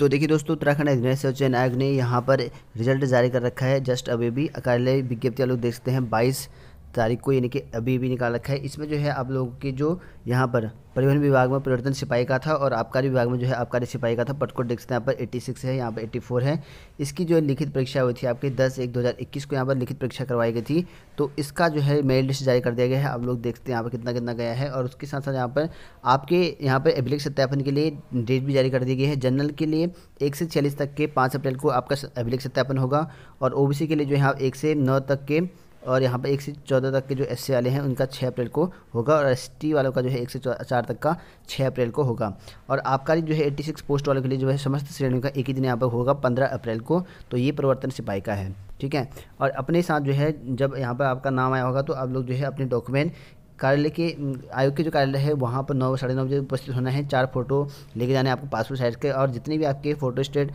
तो देखिए दोस्तों उत्तराखंड अग्निश चयन आयोग ने यहाँ पर रिजल्ट जारी कर रखा है जस्ट अभी भी कार्यालय विज्ञप्ति आलोक देखते हैं बाईस तारीख को यानी कि अभी भी निकाल रखा है इसमें जो है आप लोगों के जो यहाँ पर परिवहन विभाग में परिवर्तन सिपाही का था और आबकारी विभाग में जो है आबकारी सिपाही का था पटकोट डेस्क यहाँ पर 86 है यहाँ पर 84 है इसकी जो है लिखित परीक्षा हुई थी आपके 10 एक 2021 को यहाँ पर लिखित परीक्षा करवाई गई थी तो इसका जो है मेल लिस्ट जारी कर दिया गया है आप लोग देखते हैं यहाँ पर कितना कितना गया है और उसके साथ साथ यहाँ पर आपके यहाँ पर अभिलेख सत्यापन के लिए डेट भी जारी कर दी गई है जनरल के लिए एक से छियालीस तक के पाँच अप्रैल को आपका अभिलेख सत्यापन होगा और ओ के लिए जो है एक से नौ तक के और यहाँ पर एक से चौदह तक के जो एस वाले हैं उनका छः अप्रैल को होगा और एस वालों का जो है एक से चार तक का छः अप्रैल को होगा और आबकारी जो है एट्टी सिक्स पोस्ट वालों के लिए जो है समस्त श्रेणियों का एक ही दिन यहाँ पर होगा पंद्रह अप्रैल को तो ये परिवर्तन सिपाही का है ठीक है और अपने साथ जो है जब यहाँ पर आपका नाम आया होगा तो आप लोग जो है अपने डॉक्यूमेंट कार्यालय के आयोग के जो कार्यालय है वहाँ पर नौ साढ़े नौ बजे उपस्थित होना है चार फोटो लेके जाने आपको पासपोर्ट साइज के और जितने भी आपके फोटो स्टेट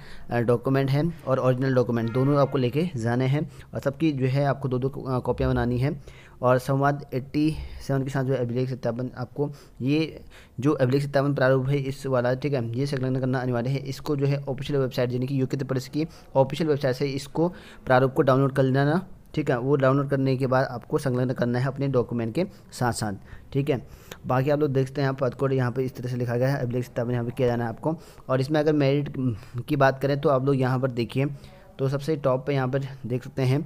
डॉक्यूमेंट हैं और ओरिजिनल डॉक्यूमेंट दोनों आपको लेके जाने हैं और सबकी जो है आपको दो दो कॉपियाँ बनानी है और संवाद एट्टी सेवन के साथ जो अभिलेख सत्यापन आपको ये जो अभिलेख सत्यापन प्रारूप है इस वाला ठीक है ये संलग्न करना अनिवार्य है इसको जो है ऑफिशियल वेबसाइट यानी कि यूके प्रदेश की ऑफिशियल वेबसाइट से इसको प्रारूप को डाउनलोड कर लेना ठीक है वो डाउनलोड करने के बाद आपको संलग्न करना है अपने डॉक्यूमेंट के साथ साथ ठीक है बाकी आप लोग देखते हैं पद कोड यहाँ पे इस तरह से लिखा गया है अभिलेख स्थापना यहाँ पर किया जाना है आपको और इसमें अगर मेरिट की बात करें तो आप लोग यहाँ पर देखिए तो सबसे टॉप पर यहाँ पर देख सकते हैं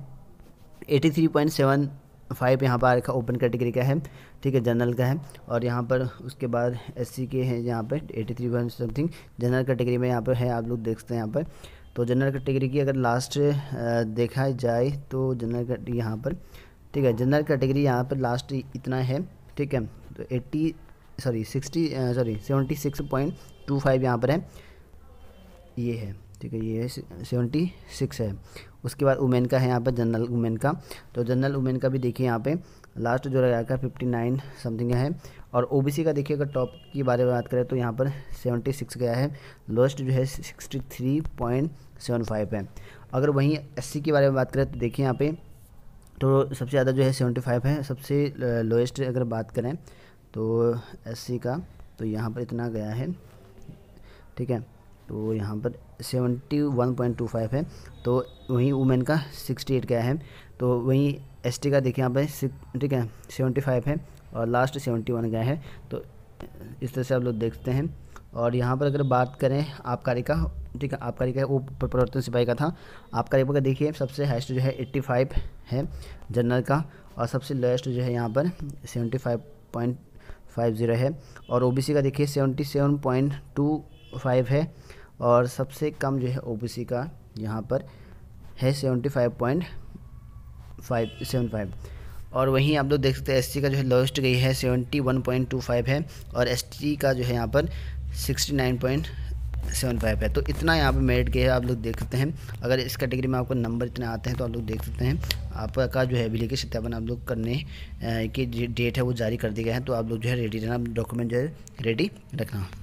eighty three point seven five यहाँ पर रखा ओपन कैटेगरी का है ठीक है जनरल का है और यहाँ पर उसके बाद एससी के हैं यहाँ पर eighty three point something general category में यहाँ पर है आप लोग देख सकते हैं यहाँ पर तो जनरल कैटेगरी की अगर लास्ट देखा जाए तो जनरल कैटेगरी यहाँ पर ठीक है जनरल कैटेगरी यहाँ पर लास्ट इतना है ठीक है तो eighty sorry sixty sorry seventy six point two five यहाँ पर है ये है ठीक है ये सेवेंटी सिक्स है उसके बाद वुमेन का है यहाँ पर जनरल वुमेन का तो जनरल वुमेन का भी देखिए यहाँ पे लास्ट जो रहेगा फिफ्टी नाइन समथिंग है और ओबीसी का देखिए अगर टॉप के बारे में बात करें तो यहाँ पर सेवेंटी सिक्स गया है लोएस्ट जो है sixty three point seven five है अगर वहीं एस के बारे में बात करें तो देखिए यहाँ पर तो सबसे ज़्यादा जो है सेवेंटी फाइव है सबसे लोएस्ट अगर बात करें तो एस का तो यहाँ पर इतना गया है ठीक है तो यहाँ पर seventy one point two five है तो वहीं वुमेन का सिक्सटी एट क्या है तो वहीं एस का देखिए यहाँ पर ठीक है सेवेंटी फाइव है और लास्ट सेवेंटी वन का है तो इस तरह से आप लोग देखते हैं और यहाँ पर अगर बात करें आबकारी का ठीक है आबकारी का वो परिवर्तन सिपाही का था आबकारी का देखिए सबसे हाइस्ट जो है फाइव है जनरल का और सबसे लोएस्ट जो है यहाँ पर सेवेंटी फाइव ज़ीरो है और ओबीसी का देखिए seventy seven point two five है और सबसे कम जो है ओबीसी का यहाँ पर है seventy five point five seven five और वहीं आप लोग देख सकते हैं एससी का जो है लोएस्ट गई है seventy one point two five है और एसटी का जो है यहाँ पर sixty nine point seven five है तो इतना यहाँ पे मेरिट गया है आप लोग देख सकते हैं अगर इस कैटेगरी में आपको नंबर इतने आते हैं तो आप लोग देख सकते हैं आपका जो है एप्लीकेशन सत्यापन आप लोग करने की डेट है वो जारी कर दी गया है तो आप लोग जो है रेडी रहना डॉक्यूमेंट जो है रेडी रखना